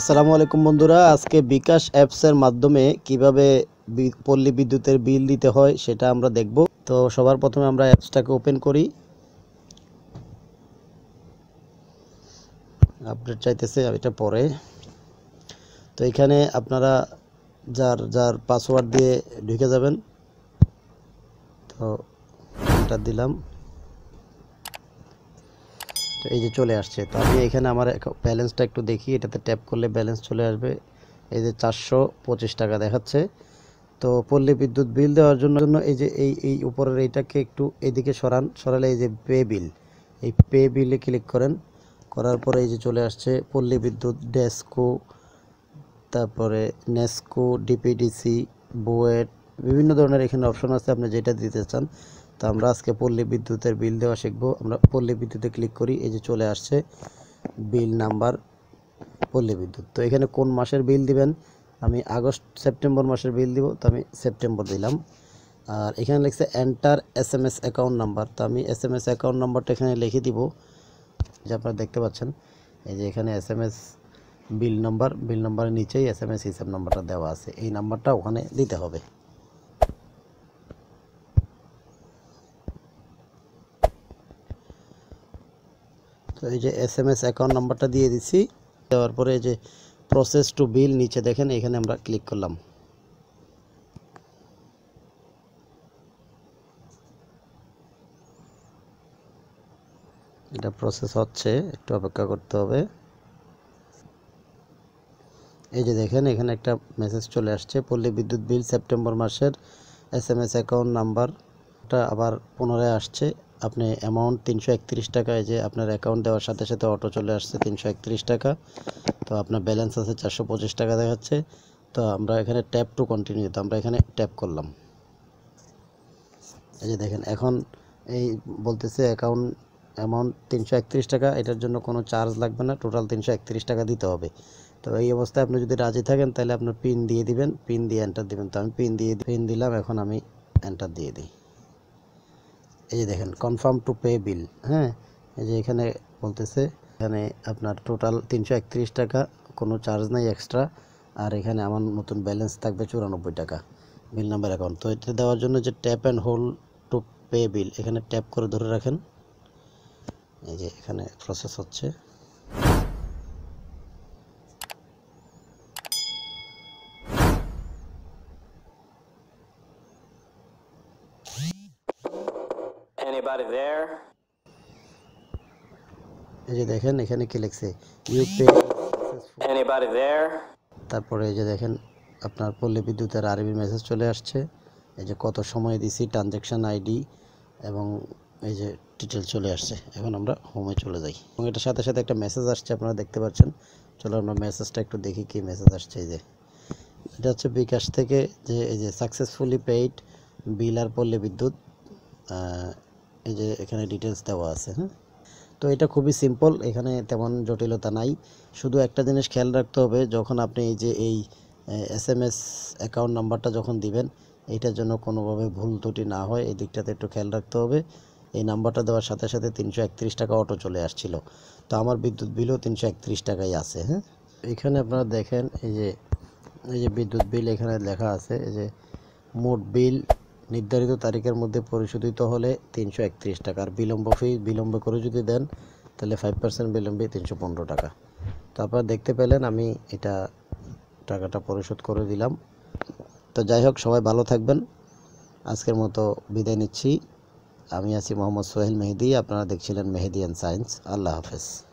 আসসালামু আলাইকুম বন্ধুরা আজকে বিকাশ অ্যাপসের মাধ্যমে কিভাবে পল্লী বিদ্যুতের বিল দিতে হয় সেটা আমরা দেখব তো সবার প্রথমে আমরা অ্যাপসটাকে ওপেন করি আপডেট চাইতেছে এটা পরে তো এখানে আপনারা যার যার পাসওয়ার্ড দিয়ে ঢুকে যাবেন তো এটা দিলাম তো এই যে চলে আসছে তো আমি এখানে আমার ব্যালেন্সটা একটু দেখি এটাতে ট্যাপ করলে ব্যালেন্স চলে আসবে এই যে চারশো টাকা দেখাচ্ছে তো পল্লী বিদ্যুৎ বিল দেওয়ার জন্য এই যে এই এই উপরের এইটাকে একটু এদিকে সরান সরালে এই যে পে বিল এই পে বিলে ক্লিক করেন করার পরে এই যে চলে আসছে পল্লী বিদ্যুৎ ডেস্কো তারপরে নেস্কো ডিপিডিসি বুয়েট বিভিন্ন ধরনের এখানে অপশন আছে আপনি যেটা দিতে চান তো আমরা আজকে পল্লী বিদ্যুতের বিল দেওয়া শিখবো আমরা পল্লী বিদ্যুতে ক্লিক করি এই যে চলে আসছে বিল নাম্বার পল্লী বিদ্যুৎ তো এখানে কোন মাসের বিল দিবেন আমি আগস্ট সেপ্টেম্বর মাসের বিল দিব তো আমি সেপ্টেম্বর দিলাম আর এখানে লিখছে enter S M S account number তো আমি এস এম এস অ্যাকাউন্ট নাম্বারটা এখানে লিখে দিব যে আপনারা দেখতে পাচ্ছেন এই যে এখানে S M S bill number bill নাম্বারের নিচেই এস এম এস হিসাব নাম্বারটা দেওয়া আছে এই নাম্বারটা ওখানে দিতে হবে তো এই যে এস এম এস অ্যাকাউন্ট নাম্বারটা দিয়ে দিছি দেওয়ার পরে এই যে প্রসেস টু বিল নিচে দেখেন এখানে আমরা ক্লিক করলাম এটা প্রসেস হচ্ছে একটু অপেক্ষা করতে হবে এই যে দেখেন এখানে একটা মেসেজ চলে আসছে পল্লী বিদ্যুৎ বিল সেপ্টেম্বর মাসের এস এম এস অ্যাকাউন্ট নাম্বারটা আবার পুনরায় আসছে আপনি অ্যামাউন্ট তিনশো একত্রিশ টাকায় যে আপনার অ্যাকাউন্ট দেওয়ার সাথে সাথে অটো চলে আসছে তিনশো একত্রিশ টাকা তো আপনার ব্যালেন্স আছে চারশো পঁচিশ টাকা দেখাচ্ছে তো আমরা এখানে ট্যাপ টু কন্টিনিউ তো আমরা এখানে ট্যাপ করলাম এই যে দেখেন এখন এই বলতেছে অ্যাকাউন্ট অ্যামাউন্ট তিনশো একত্রিশ টাকা এটার জন্য কোনো চার্জ লাগবে না টোটাল তিনশো একত্রিশ টাকা দিতে হবে তো এই অবস্থায় আপনি যদি রাজি থাকেন তাহলে আপনার পিন দিয়ে দিবেন পিন দিয়ে এন্টার দিবেন তো আমি পিন দিয়ে পিন দিলাম এখন আমি এন্টার দিয়ে দিই এই যে দেখেন কনফার্ম টু পে বিল হ্যাঁ এই যে এখানে বলতেছে এখানে আপনার টোটাল তিনশো টাকা কোনো চার্জ নেই এক্সট্রা আর এখানে আমার নতুন ব্যালেন্স থাকবে চুরানব্বই টাকা বিল নাম্বার অ্যাকাউন্ট তো এটা দেওয়ার জন্য যে tap and hold to pay bill এখানে ট্যাপ করে ধরে রাখেন এই যে এখানে প্রসেস হচ্ছে Anybody there? এই যে দেখেন এখানে কি লিখছে তারপরে এই যে দেখেন আপনার পল্লী বিদ্যুতের আরবি মেসেজ চলে আসছে এই যে কত সময় দিছি ট্রানজেকশন আইডি এবং এই যে ডিটেল চলে আসছে এখন আমরা হোমে চলে যাই এবং এটার সাথে সাথে একটা মেসেজ আসছে আপনারা দেখতে পাচ্ছেন চলো আমরা মেসেজটা একটু দেখি কি মেসেজ আসছে এই যে এটা হচ্ছে বিকাশ থেকে যে এই যে সাকসেসফুলি পেইড বিল আর পল্লী বিদ্যুৎ এই যে এখানে ডিটেলস দেওয়া আছে হ্যাঁ তো এটা খুবই সিম্পল এখানে তেমন জটিলতা নাই শুধু একটা জিনিস খেয়াল রাখতে হবে যখন আপনি এই যে এই এস এম এস অ্যাকাউন্ট নাম্বারটা যখন দিবেন এইটার জন্য কোনোভাবে ভুল ত্রুটি না হয় এই দিকটাতে একটু খেয়াল রাখতে হবে এই নাম্বারটা দেওয়ার সাথে সাথে তিনশো একত্রিশ টাকা অটো চলে আসছিল তো আমার বিদ্যুৎ বিলও তিনশো একত্রিশ টাকাই আছে হ্যাঁ এখানে আপনারা দেখেন এই যে এই যে বিদ্যুৎ বিল এখানে লেখা আছে এই যে মোট বিল নির্ধারিত তারিখের মধ্যে পরিশোধিত হলে তিনশো একত্রিশ টাকা আর বিলম্ব ফি বিলম্ব করে যদি দেন তাহলে ফাইভ পার্সেন্ট বিলম্বে তিনশো পনেরো টাকা তো আপনারা দেখতে পেলেন আমি এটা টাকাটা পরিশোধ করে দিলাম তো যাই হোক সবাই ভালো থাকবেন আজকের মতো বিদায় নিচ্ছি আমি আছি মোহাম্মদ সোহেল মেহেদি আপনারা দেখছিলেন মেহেদি অ্যান্ড সায়েন্স আল্লাহ হাফেজ